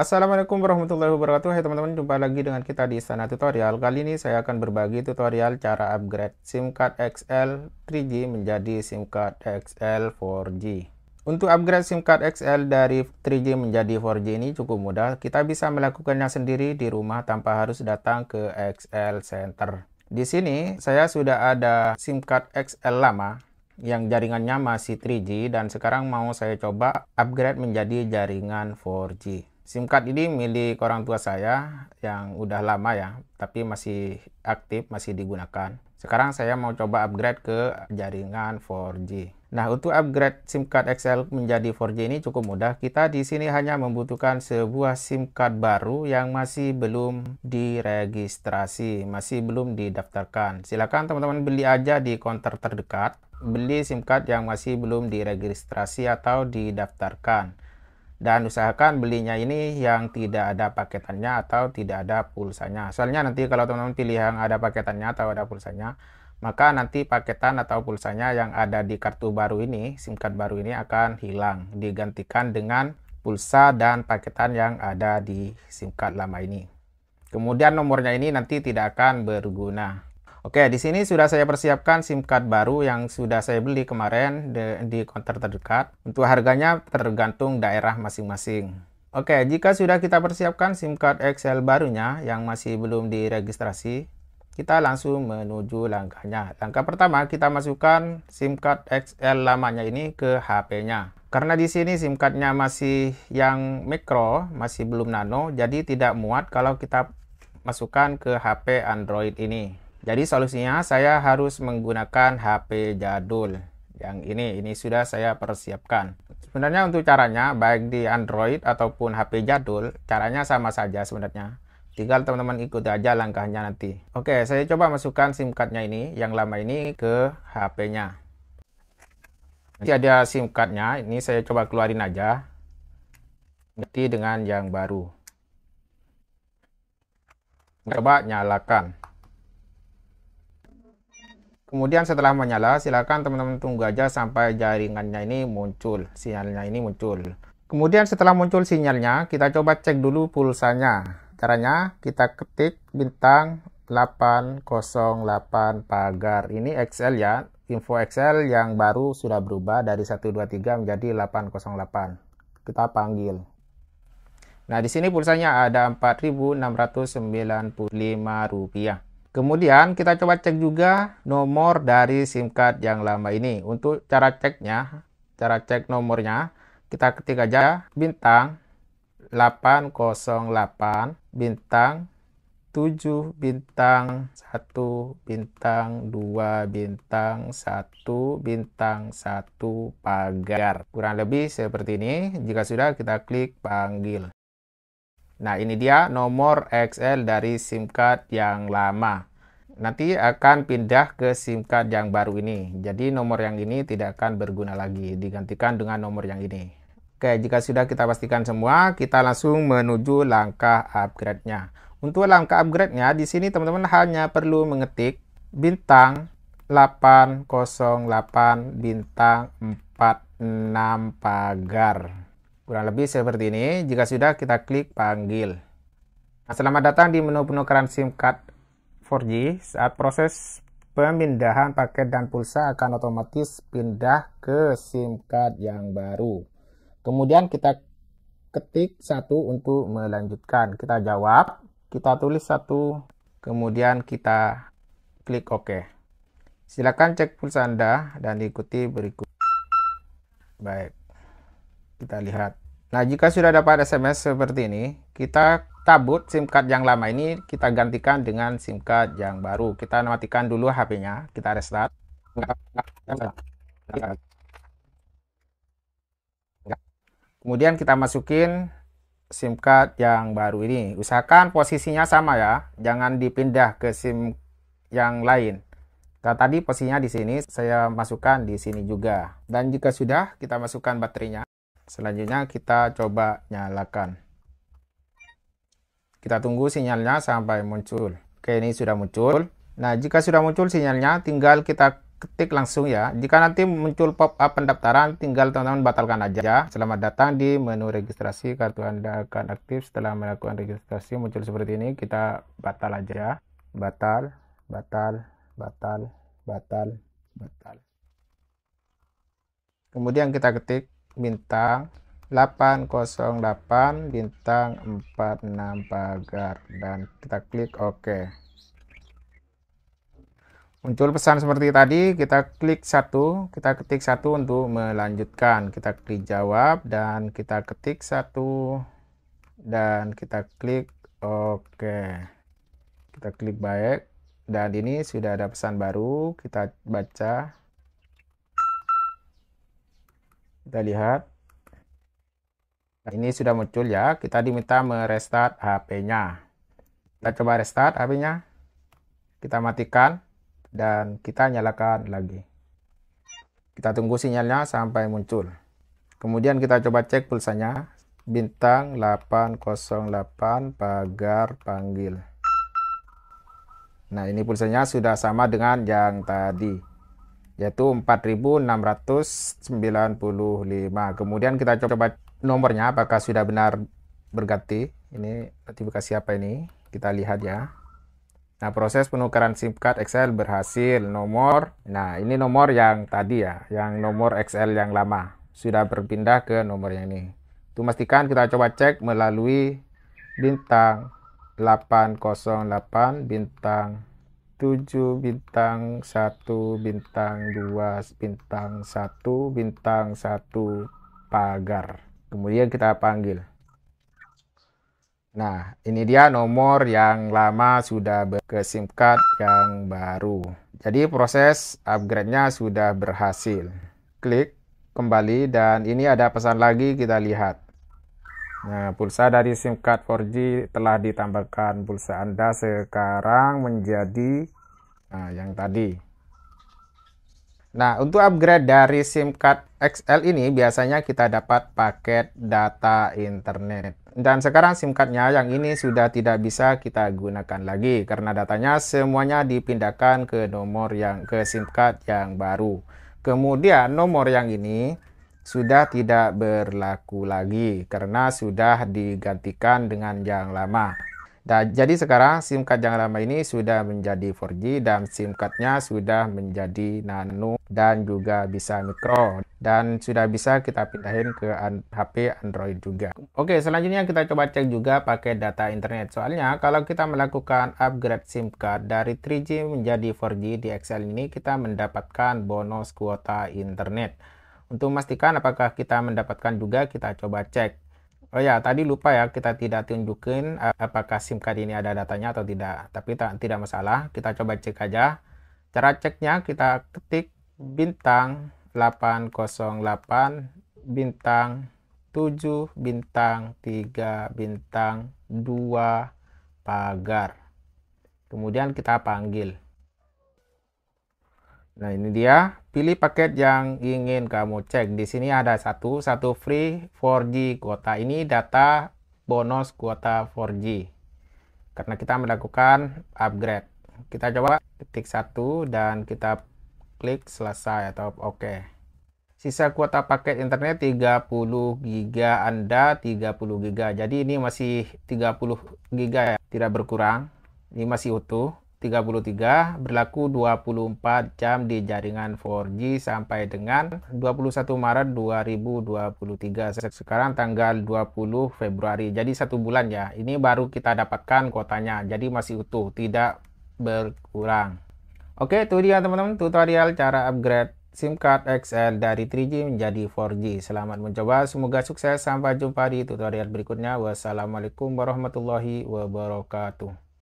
Assalamualaikum warahmatullahi wabarakatuh Hai teman-teman jumpa lagi dengan kita di Istana Tutorial Kali ini saya akan berbagi tutorial cara upgrade SIM card XL 3G menjadi SIM card XL 4G Untuk upgrade SIM card XL dari 3G menjadi 4G ini cukup mudah Kita bisa melakukannya sendiri di rumah tanpa harus datang ke XL Center Di sini saya sudah ada SIM card XL lama yang jaringannya masih 3G dan sekarang mau saya coba upgrade menjadi jaringan 4G SIM card ini milik orang tua saya yang udah lama ya, tapi masih aktif, masih digunakan. Sekarang saya mau coba upgrade ke jaringan 4G. Nah, untuk upgrade SIM card XL menjadi 4G ini cukup mudah. Kita di sini hanya membutuhkan sebuah SIM card baru yang masih belum diregistrasi, masih belum didaftarkan. Silakan teman-teman beli aja di konter terdekat. Beli SIM card yang masih belum diregistrasi atau didaftarkan dan usahakan belinya ini yang tidak ada paketannya atau tidak ada pulsanya. Soalnya nanti kalau teman-teman pilih yang ada paketannya atau ada pulsanya, maka nanti paketan atau pulsanya yang ada di kartu baru ini, SIM card baru ini akan hilang, digantikan dengan pulsa dan paketan yang ada di SIM card lama ini. Kemudian nomornya ini nanti tidak akan berguna. Oke, di sini sudah saya persiapkan SIM card baru yang sudah saya beli kemarin di, di konter terdekat. Untuk harganya tergantung daerah masing-masing. Oke, jika sudah kita persiapkan SIM card XL barunya yang masih belum diregistrasi, kita langsung menuju langkahnya. Langkah pertama, kita masukkan SIM card XL lamanya ini ke HP-nya. Karena di sini SIM card-nya masih yang mikro, masih belum nano, jadi tidak muat kalau kita masukkan ke HP Android ini. Jadi solusinya saya harus menggunakan HP jadul yang ini ini sudah saya persiapkan. Sebenarnya untuk caranya baik di Android ataupun HP jadul caranya sama saja sebenarnya. Tinggal teman-teman ikuti aja langkahnya nanti. Oke, saya coba masukkan SIM card-nya ini yang lama ini ke HP-nya. Nanti ada SIM card-nya, ini saya coba keluarin aja. Nanti dengan yang baru. Coba nyalakan. Kemudian setelah menyala, silakan teman-teman tunggu aja sampai jaringannya ini muncul, sinyalnya ini muncul. Kemudian setelah muncul sinyalnya, kita coba cek dulu pulsanya. Caranya kita ketik bintang 808 pagar. Ini Excel ya, info Excel yang baru sudah berubah dari 123 menjadi 808. Kita panggil. Nah, di sini pulsanya ada 4.695 rupiah. Kemudian kita coba cek juga nomor dari SIM card yang lama ini. Untuk cara ceknya, cara cek nomornya, kita ketik aja bintang 808 bintang 7 bintang 1 bintang 2 bintang 1 bintang 1 pagar. Kurang lebih seperti ini. Jika sudah kita klik panggil. Nah, ini dia nomor XL dari SIM card yang lama. Nanti akan pindah ke SIM card yang baru ini. Jadi, nomor yang ini tidak akan berguna lagi, digantikan dengan nomor yang ini. Oke, jika sudah kita pastikan semua, kita langsung menuju langkah upgrade-nya. Untuk langkah upgrade-nya, di sini teman-teman hanya perlu mengetik bintang 808 bintang 46 pagar. Kurang lebih seperti ini. Jika sudah, kita klik panggil. Nah, selamat datang di menu penukaran SIM card 4G. Saat proses pemindahan paket dan pulsa akan otomatis pindah ke SIM card yang baru. Kemudian kita ketik satu untuk melanjutkan. Kita jawab, kita tulis satu, kemudian kita klik OK. Silakan cek pulsa Anda dan ikuti berikut. Baik. Kita lihat. Nah, jika sudah dapat SMS seperti ini, kita tabut SIM card yang lama ini kita gantikan dengan SIM card yang baru. Kita matikan dulu HP-nya, kita restart. Kemudian kita masukin SIM card yang baru ini. Usahakan posisinya sama ya, jangan dipindah ke SIM yang lain. Nah, tadi posisinya di sini, saya masukkan di sini juga. Dan jika sudah, kita masukkan baterainya. Selanjutnya kita coba nyalakan. Kita tunggu sinyalnya sampai muncul. Oke, ini sudah muncul. Nah, jika sudah muncul sinyalnya, tinggal kita ketik langsung ya. Jika nanti muncul pop-up pendaftaran, tinggal teman-teman batalkan aja. Selamat datang di menu registrasi. Kartu Anda akan aktif setelah melakukan registrasi. Muncul seperti ini, kita batal aja. Ya. Batal, batal, batal, batal, batal. Kemudian kita ketik bintang 808 bintang 46 pagar dan kita klik OK muncul pesan seperti tadi kita klik satu kita ketik satu untuk melanjutkan kita klik jawab dan kita ketik satu dan kita klik OK kita klik baik dan ini sudah ada pesan baru kita baca kita lihat nah, ini sudah muncul ya kita diminta merestart HP-nya kita coba restart HP-nya kita matikan dan kita nyalakan lagi kita tunggu sinyalnya sampai muncul kemudian kita coba cek pulsanya bintang 808 pagar panggil nah ini pulsanya sudah sama dengan yang tadi yaitu 4695. Kemudian kita coba nomornya apakah sudah benar berganti. Ini notifikasi apa ini? Kita lihat ya. Nah, proses penukaran SIM card XL berhasil. Nomor, nah ini nomor yang tadi ya, yang nomor XL yang lama. Sudah berpindah ke nomor yang ini. Itu pastikan kita coba cek melalui bintang 808 bintang 7 bintang 1 bintang 2 bintang 1 bintang 1 pagar kemudian kita panggil nah ini dia nomor yang lama sudah ke SIM card yang baru jadi proses upgrade-nya sudah berhasil klik kembali dan ini ada pesan lagi kita lihat Nah, pulsa dari SIM card 4G telah ditambahkan. Pulsa Anda sekarang menjadi nah, yang tadi. Nah, untuk upgrade dari SIM card XL ini biasanya kita dapat paket data internet. Dan sekarang SIM cardnya yang ini sudah tidak bisa kita gunakan lagi karena datanya semuanya dipindahkan ke nomor yang ke SIM card yang baru. Kemudian nomor yang ini sudah tidak berlaku lagi karena sudah digantikan dengan yang lama. Dan jadi sekarang SIM card yang lama ini sudah menjadi 4G dan SIM cardnya sudah menjadi nano dan juga bisa mikro dan sudah bisa kita pindahin ke HP Android juga. Oke, selanjutnya kita coba cek juga pakai data internet. Soalnya kalau kita melakukan upgrade SIM card dari 3G menjadi 4G di XL ini kita mendapatkan bonus kuota internet. Untuk memastikan apakah kita mendapatkan juga, kita coba cek. Oh ya, tadi lupa ya, kita tidak tunjukin eh, apakah SIM card ini ada datanya atau tidak. Tapi tidak masalah, kita coba cek aja. Cara ceknya kita ketik bintang 808 bintang 7 bintang 3 bintang 2 pagar. Kemudian kita panggil. Nah, ini dia. Pilih paket yang ingin kamu cek. Di sini ada satu, satu free 4G kuota. Ini data bonus kuota 4G. Karena kita melakukan upgrade. Kita coba ketik satu dan kita klik selesai atau oke. Okay. Sisa kuota paket internet 30 GB Anda 30 GB. Jadi ini masih 30 GB ya, tidak berkurang. Ini masih utuh. 33 berlaku 24 jam di jaringan 4G sampai dengan 21 Maret 2023 sekarang tanggal 20 Februari jadi satu bulan ya ini baru kita dapatkan kuotanya, jadi masih utuh tidak berkurang oke itu dia teman-teman tutorial cara upgrade SIM card XL dari 3G menjadi 4G selamat mencoba semoga sukses sampai jumpa di tutorial berikutnya wassalamualaikum warahmatullahi wabarakatuh